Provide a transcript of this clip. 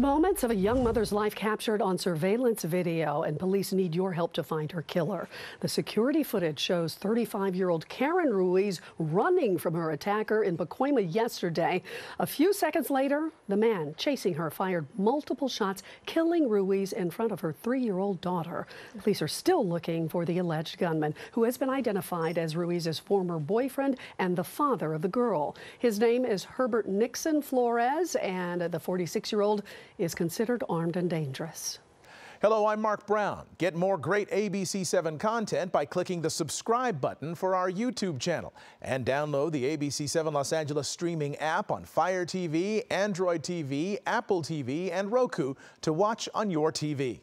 moments of a young mother's life captured on surveillance video, and police need your help to find her killer. The security footage shows 35 year old Karen Ruiz running from her attacker in Pacoima yesterday. A few seconds later, the man chasing her fired multiple shots, killing Ruiz in front of her three year old daughter. Police are still looking for the alleged gunman, who has been identified as Ruiz's former boyfriend and the father of the girl. His name is Herbert Nixon Flores, and the 46 year old is considered armed and dangerous. Hello, I'm Mark Brown. Get more great ABC7 content by clicking the subscribe button for our YouTube channel and download the ABC7 Los Angeles streaming app on Fire TV, Android TV, Apple TV, and Roku to watch on your TV.